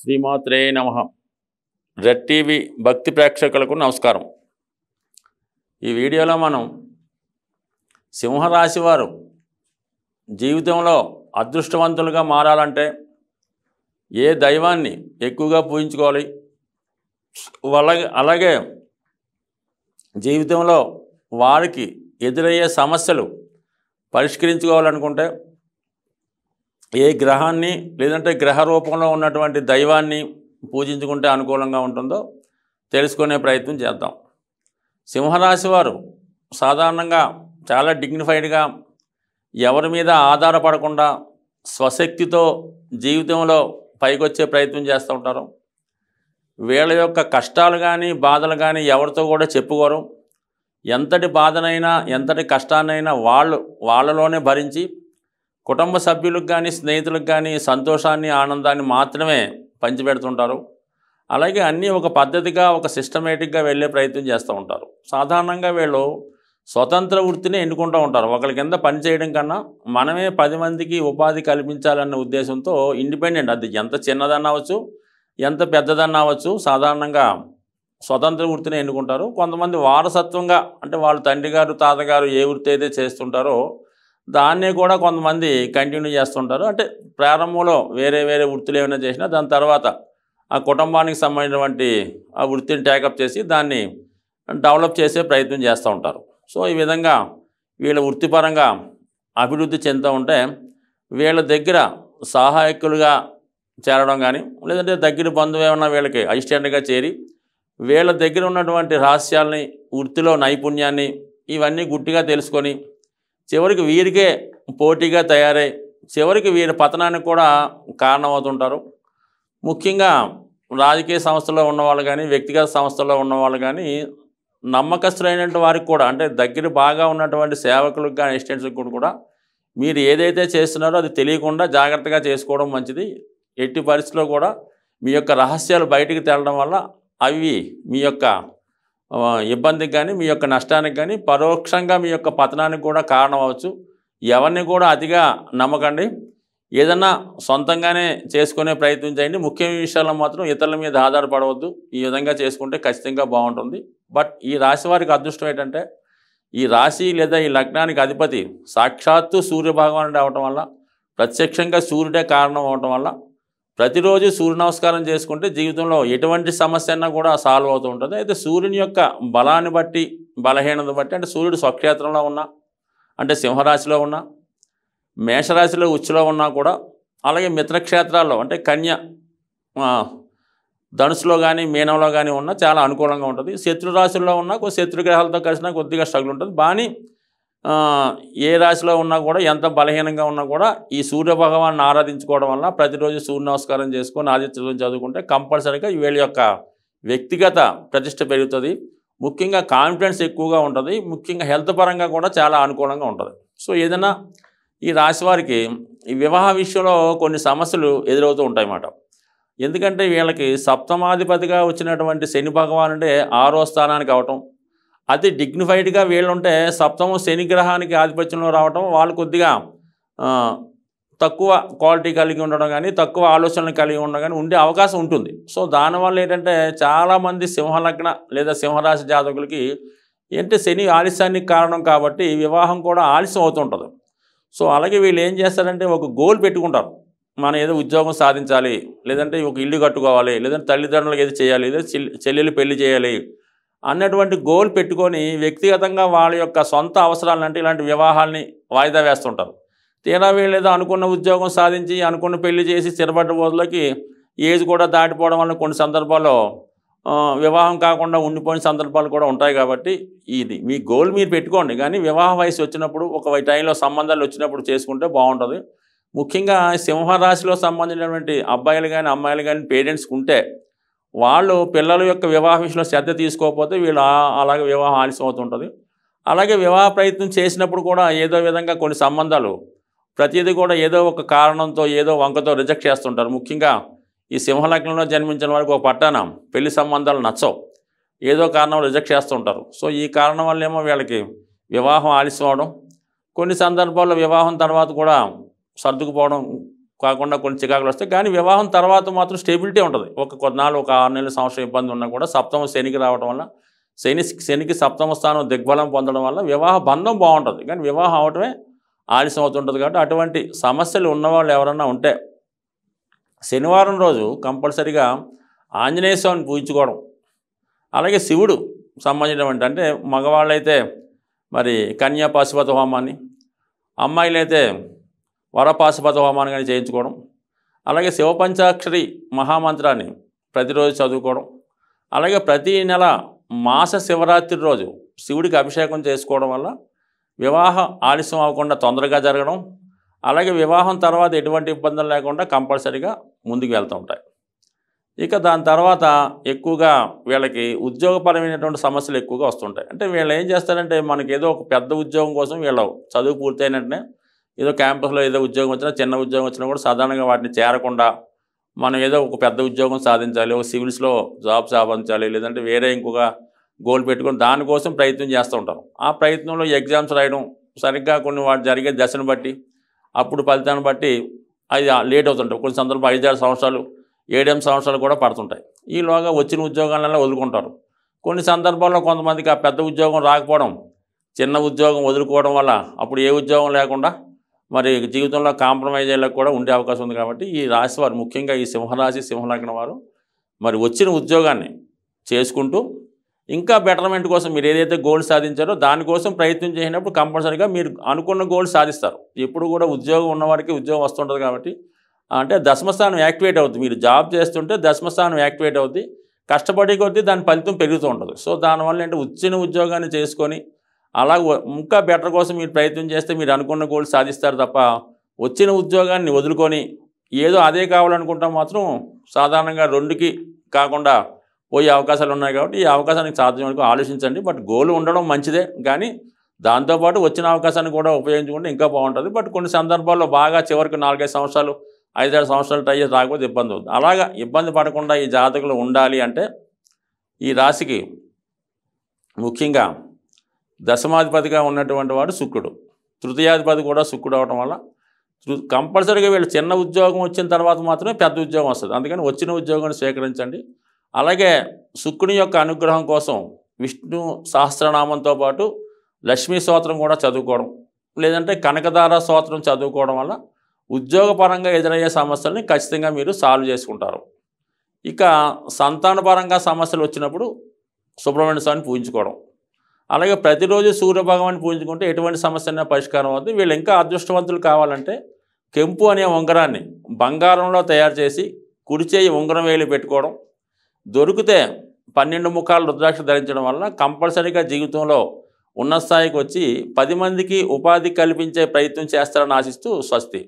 శ్రీమాత్రే నమ red TV భక్తి ప్రేక్షకులకు నమస్కారం ఈ వీడియోలో మనం సింహరాశి వారు జీవితంలో అదృష్టవంతులుగా మారాలంటే ఏ దైవాన్ని ఎక్కువగా పూజించుకోవాలి అలాగే అలాగే జీవితంలో వారికి ఎదురయ్యే సమస్యలు పరిష్కరించుకోవాలనుకుంటే ఏ గ్రహాన్ని లేదంటే గ్రహ రూపంలో ఉన్నటువంటి దైవాన్ని పూజించుకుంటే అనుకూలంగా ఉంటుందో తెలుసుకునే ప్రయత్నం చేద్దాం సింహరాశి వారు సాధారణంగా చాలా డిగ్నిఫైడ్గా ఎవరి మీద ఆధారపడకుండా స్వశక్తితో జీవితంలో పైకొచ్చే ప్రయత్నం చేస్తూ ఉంటారు వీళ్ళ యొక్క కష్టాలు కానీ బాధలు కానీ ఎవరితో కూడా చెప్పుకోరు ఎంతటి బాధనైనా ఎంతటి కష్టాన్నైనా వాళ్ళు వాళ్ళలోనే భరించి కుటుంబ సభ్యులకు కానీ స్నేహితులకు కానీ సంతోషాన్ని ఆనందాన్ని మాత్రమే పంచిపెడుతుంటారు అలాగే అన్నీ ఒక పద్ధతిగా ఒక సిస్టమేటిక్గా వెళ్ళే ప్రయత్నం చేస్తూ ఉంటారు సాధారణంగా వీళ్ళు స్వతంత్ర వృత్తిని ఎన్నుకుంటూ ఉంటారు ఒకరి కింద పనిచేయడం కన్నా మనమే పది మందికి ఉపాధి కల్పించాలన్న ఉద్దేశంతో ఇండిపెండెంట్ అది ఎంత చిన్నదన్నా అవచ్చు ఎంత పెద్దదన్నా అవచ్చు సాధారణంగా స్వతంత్ర వృత్తిని ఎన్నుకుంటారు కొంతమంది వారసత్వంగా అంటే వాళ్ళ తండ్రి గారు తాతగారు ఏ వృత్తి అయితే చేస్తుంటారో దాన్ని కూడా కొంతమంది కంటిన్యూ చేస్తుంటారు అంటే ప్రారంభంలో వేరే వేరే వృత్తులు ఏమైనా చేసినా దాని తర్వాత ఆ కుటుంబానికి సంబంధించినటువంటి ఆ వృత్తిని టేకప్ చేసి దాన్ని డెవలప్ చేసే ప్రయత్నం చేస్తూ ఉంటారు సో ఈ విధంగా వీళ్ళ వృత్తిపరంగా అభివృద్ధి చెందుతూ ఉంటే వీళ్ళ దగ్గర సహాయకులుగా చేరడం కానీ లేదంటే దగ్గర బంధువు ఏమన్నా వీళ్ళకి అసిస్టెంట్గా చేరి వీళ్ళ దగ్గర ఉన్నటువంటి రహస్యాలని వృత్తిలో నైపుణ్యాన్ని ఇవన్నీ గుట్టిగా తెలుసుకొని చివరికి వీరికే పోటీగా తయారై చివరికి వీరి పతనానికి కూడా కారణమవుతుంటారు ముఖ్యంగా రాజకీయ సంస్థలో ఉన్నవాళ్ళు కానీ వ్యక్తిగత సంస్థలో ఉన్నవాళ్ళు కానీ నమ్మకస్తులైనటువంటి వారికి కూడా అంటే దగ్గర బాగా ఉన్నటువంటి సేవకులకు కానీ ఎస్టెంట్స్ కూడా మీరు ఏదైతే చేస్తున్నారో అది తెలియకుండా జాగ్రత్తగా చేసుకోవడం మంచిది ఎట్టి పరిస్థితిలో కూడా మీ యొక్క రహస్యాలు బయటికి తేలడం వల్ల అవి మీ యొక్క ఇబ్బందికి కానీ మీ యొక్క నష్టానికి కానీ పరోక్షంగా మీ యొక్క పతనానికి కూడా కారణం అవచ్చు ఎవరిని కూడా అతిగా నమ్మకండి ఏదన్నా సొంతంగానే చేసుకునే ప్రయత్నం చేయండి ముఖ్యమైన విషయాల్లో మాత్రం ఇతరుల మీద ఆధారపడవద్దు ఈ విధంగా చేసుకుంటే ఖచ్చితంగా బాగుంటుంది బట్ ఈ రాశి వారికి అదృష్టం ఏంటంటే ఈ రాశి లేదా ఈ లగ్నానికి అధిపతి సాక్షాత్తు సూర్య అవటం వల్ల ప్రత్యక్షంగా సూర్యుడే కారణం అవటం వల్ల ప్రతిరోజు సూర్య నమస్కారం చేసుకుంటే జీవితంలో ఎటువంటి సమస్య అయినా కూడా సాల్వ్ అవుతూ ఉంటుంది అయితే సూర్యుని యొక్క బలాన్ని బట్టి బలహీనత బట్టి అంటే సూర్యుడు స్వక్షేత్రంలో ఉన్నా అంటే సింహరాశిలో ఉన్నా మేషరాశిలో ఉచ్చులో ఉన్నా కూడా అలాగే మిత్రక్షేత్రాల్లో అంటే కన్య ధనుసులో కానీ మీనంలో కానీ ఉన్నా చాలా అనుకూలంగా ఉంటుంది శత్రురాశుల్లో ఉన్నా శత్రుగ్రహాలతో కలిసినా కొద్దిగా స్ట్రగుల్ ఉంటుంది బాగా ఏ రాశిలో ఉన్నా కూడా ఎంత బలహీనంగా ఉన్నా కూడా ఈ సూర్య భగవాన్ని ఆరాధించుకోవడం వల్ల ప్రతిరోజు సూర్య నమస్కారం చేసుకొని ఆదిత్యం చదువుకుంటే కంపల్సరీగా వీళ్ళ యొక్క వ్యక్తిగత ప్రతిష్ట పెరుగుతుంది ముఖ్యంగా కాన్ఫిడెన్స్ ఎక్కువగా ఉంటుంది ముఖ్యంగా హెల్త్ పరంగా కూడా చాలా అనుకూలంగా ఉంటుంది సో ఏదైనా ఈ రాశి వారికి ఈ వివాహ విషయంలో కొన్ని సమస్యలు ఎదురవుతూ ఉంటాయి అన్నమాట ఎందుకంటే వీళ్ళకి సప్తమాధిపతిగా వచ్చినటువంటి శని భగవానుడే ఆరో స్థానానికి అవటం అది డిగ్నిఫైడ్గా వీళ్ళుంటే సప్తమ శనిగ్రహానికి ఆధిపత్యంలో రావటం వాళ్ళు కొద్దిగా తక్కువ క్వాలిటీ కలిగి ఉండడం కానీ తక్కువ ఆలోచనలు కలిగి ఉండడం కానీ ఉండే అవకాశం ఉంటుంది సో దానివల్ల ఏంటంటే చాలామంది సింహలగ్న లేదా సింహరాశి జాతకులకి ఏంటంటే శని ఆలస్యానికి కారణం కాబట్టి వివాహం కూడా ఆలస్యం అవుతుంటుంది సో అలాగే వీళ్ళు ఏం చేస్తారంటే ఒక గోల్ పెట్టుకుంటారు మనం ఏదో ఉద్యోగం సాధించాలి లేదంటే ఒక ఇల్లు కట్టుకోవాలి లేదంటే తల్లిదండ్రులకు ఏదో చేయాలి లేదా చెల్లెలు పెళ్లి చేయాలి అన్నటువంటి గోల్ పెట్టుకొని వ్యక్తిగతంగా వాళ్ళ యొక్క సొంత అవసరాలు అంటే ఇలాంటి వివాహాల్ని వాయిదా వేస్తుంటారు తీరా వీళ్ళు అనుకున్న ఉద్యోగం సాధించి అనుకున్న పెళ్లి చేసి స్థిరపడ్డ రోజులకి ఏజ్ కూడా దాటిపోవడం వల్ల కొన్ని సందర్భాల్లో వివాహం కాకుండా ఉండిపోయిన సందర్భాలు కూడా ఉంటాయి కాబట్టి ఇది మీ గోల్ మీరు పెట్టుకోండి కానీ వివాహ వయసు వచ్చినప్పుడు ఒక టైంలో సంబంధాలు వచ్చినప్పుడు చేసుకుంటే బాగుంటుంది ముఖ్యంగా సింహరాశిలో సంబంధించినటువంటి అబ్బాయిలు కానీ అమ్మాయిలు కానీ పేరెంట్స్కి ఉంటే వాళ్ళు పిల్లల యొక్క వివాహ విషయంలో శ్రద్ధ తీసుకోకపోతే వీళ్ళు అలాగే వివాహం ఆలస్యం అవుతుంటుంది అలాగే వివాహ ప్రయత్నం చేసినప్పుడు కూడా ఏదో విధంగా కొన్ని సంబంధాలు ప్రతిదీ కూడా ఏదో ఒక కారణంతో ఏదో వంకతో రిజెక్ట్ చేస్తుంటారు ముఖ్యంగా ఈ సింహలగ్నంలో జన్మించిన వారికి ఒక పట్టణం పెళ్లి సంబంధాలు నచ్చవు ఏదో కారణం రిజెక్ట్ చేస్తుంటారు సో ఈ కారణం వల్లేమో వీళ్ళకి వివాహం ఆలస్యం అవడం కొన్ని సందర్భాల్లో వివాహం తర్వాత కూడా సర్దుకుపోవడం కాకుండా కొన్ని చికాకులు వస్తాయి కానీ వివాహం తర్వాత మాత్రం స్టేబిలిటీ ఉంటుంది ఒక కొన్నాళ్ళు ఒక ఆరు నెలల సంవత్సరం ఇబ్బంది ఉన్నా కూడా సప్తమ శనికి రావడం వల్ల శని శనికి సప్తమ స్థానం దిగ్బలం పొందడం వల్ల వివాహ బంధం బాగుంటుంది కానీ వివాహం అవటమే ఆలస్యం అవుతుంటుంది కాబట్టి అటువంటి సమస్యలు ఉన్నవాళ్ళు ఎవరన్నా ఉంటే శనివారం రోజు కంపల్సరిగా ఆంజనేయ స్వామిని పూజించుకోవడం అలాగే శివుడు సంబంధించినటువంటి అంటే మగవాళ్ళైతే మరి కన్యా పాశుపత హోమాన్ని అమ్మాయిలైతే వరపాశుపత హోమాన్ని కానీ చేయించుకోవడం అలాగే శివపంచాక్షరి మహామంత్రాన్ని ప్రతిరోజు చదువుకోవడం అలాగే ప్రతి నెల మాస శివరాత్రి రోజు శివుడికి అభిషేకం చేసుకోవడం వల్ల వివాహం ఆలస్యం అవ్వకుండా తొందరగా జరగడం అలాగే వివాహం తర్వాత ఎటువంటి ఇబ్బందులు లేకుండా కంపల్సరీగా ముందుకు వెళ్తూ ఉంటాయి ఇక దాని తర్వాత ఎక్కువగా వీళ్ళకి ఉద్యోగపరమైనటువంటి సమస్యలు ఎక్కువగా వస్తుంటాయి అంటే వీళ్ళు ఏం చేస్తారంటే మనకి ఏదో ఒక పెద్ద ఉద్యోగం కోసం వీళ్ళు చదువు పూర్తయినట్టునే ఏదో క్యాంపస్లో ఏదో ఉద్యోగం వచ్చినా చిన్న ఉద్యోగం వచ్చినా కూడా సాధారణంగా వాటిని చేరకుండా మనం ఏదో ఒక పెద్ద ఉద్యోగం సాధించాలి ఒక సివిల్స్లో జాబ్ సాధించాలి లేదంటే వేరే ఇంకొక గోల్ పెట్టుకొని దానికోసం ప్రయత్నం చేస్తూ ఉంటాం ఆ ప్రయత్నంలో ఎగ్జామ్స్ రాయడం సరిగ్గా కొన్ని వాటి జరిగే దశను బట్టి అప్పుడు ఫలితాన్ని బట్టి అది లేట్ అవుతుంటాయి కొన్ని సందర్భం ఐదారు సంవత్సరాలు ఏడేం సంవత్సరాలు కూడా పడుతుంటాయి ఈలోగా వచ్చిన ఉద్యోగాలలో వదులుకుంటారు కొన్ని సందర్భాల్లో కొంతమందికి ఆ పెద్ద ఉద్యోగం రాకపోవడం చిన్న ఉద్యోగం వదులుకోవడం వల్ల అప్పుడు ఏ ఉద్యోగం లేకుండా మరి జీవితంలో కాంప్రమైజ్ అయ్యేలా కూడా ఉండే అవకాశం ఉంది కాబట్టి ఈ రాశి వారు ముఖ్యంగా ఈ సింహరాశి సింహలగ్న వారు మరి వచ్చిన ఉద్యోగాన్ని చేసుకుంటూ ఇంకా బెటర్మెంట్ కోసం మీరు ఏదైతే గోల్డ్ సాధించారో దానికోసం ప్రయత్నం చేసినప్పుడు కంపల్సరీగా మీరు అనుకున్న గోల్స్ సాధిస్తారు ఎప్పుడు కూడా ఉద్యోగం ఉన్నవారికి ఉద్యోగం వస్తుంటుంది కాబట్టి అంటే దశమస్థానం యాక్టివేట్ అవుతుంది మీరు జాబ్ చేస్తుంటే దశమస్థానం యాక్టివేట్ అవుతుంది కష్టపడే కొద్దీ దాని ఫలితం పెరుగుతూ ఉంటుంది సో దానివల్ల ఏంటంటే వచ్చిన ఉద్యోగాన్ని చేసుకొని అలా ఇంకా బెటర్ కోసం మీరు ప్రయత్నం చేస్తే మీరు అనుకున్న గోల్ సాధిస్తారు తప్ప వచ్చిన ఉద్యోగాన్ని వదులుకొని ఏదో అదే కావాలనుకుంటాం మాత్రం సాధారణంగా రెండుకి కాకుండా పోయే అవకాశాలు ఉన్నాయి కాబట్టి ఈ అవకాశానికి సాధ్యం వరకు ఆలోచించండి బట్ గోల్ ఉండడం మంచిదే కానీ దాంతోపాటు వచ్చిన అవకాశాన్ని కూడా ఉపయోగించుకుంటే ఇంకా బాగుంటుంది బట్ కొన్ని సందర్భాల్లో బాగా చివరికి నాలుగైదు సంవత్సరాలు ఐదారు సంవత్సరాలు ట్రై చేసి రాకపోతే ఇబ్బంది అవుతుంది అలాగా ఇబ్బంది పడకుండా ఈ జాతకులు ఉండాలి అంటే ఈ రాశికి ముఖ్యంగా దశమాధిపతిగా ఉన్నటువంటి వాడు శుక్రుడు తృతీయాధిపతి కూడా శుక్రుడు అవడం వల్ల కంపల్సరీగా వీళ్ళు చిన్న ఉద్యోగం వచ్చిన తర్వాత మాత్రమే పెద్ద ఉద్యోగం వస్తుంది అందుకని వచ్చిన ఉద్యోగాన్ని స్వీకరించండి అలాగే శుక్రుని యొక్క అనుగ్రహం కోసం విష్ణు సహస్రనామంతో పాటు లక్ష్మీ స్తోత్రం కూడా చదువుకోవడం లేదంటే కనకదార స్తోత్రం చదువుకోవడం వల్ల ఉద్యోగపరంగా ఎదురయ్యే సమస్యలని ఖచ్చితంగా మీరు సాల్వ్ చేసుకుంటారు ఇక సంతానపరంగా సమస్యలు వచ్చినప్పుడు సుబ్రహ్మణ్య స్వామిని పూజించుకోవడం అలాగే ప్రతిరోజు సూర్యభగవాన్ని పూజించుకుంటే ఎటువంటి సమస్య పరిష్కారం అవుతుంది వీళ్ళు ఇంకా అదృష్టవంతులు కావాలంటే కెంపు అనే ఉంగరాన్ని బంగారంలో తయారు చేసి కుడిచేయి ఉంగరం వేలు పెట్టుకోవడం దొరికితే పన్నెండు ముఖాలు రుద్రాక్ష ధరించడం వల్ల కంపల్సరీగా జీవితంలో ఉన్న స్థాయికి వచ్చి పది మందికి ఉపాధి కల్పించే ప్రయత్నం చేస్తారని ఆశిస్తూ స్వస్తి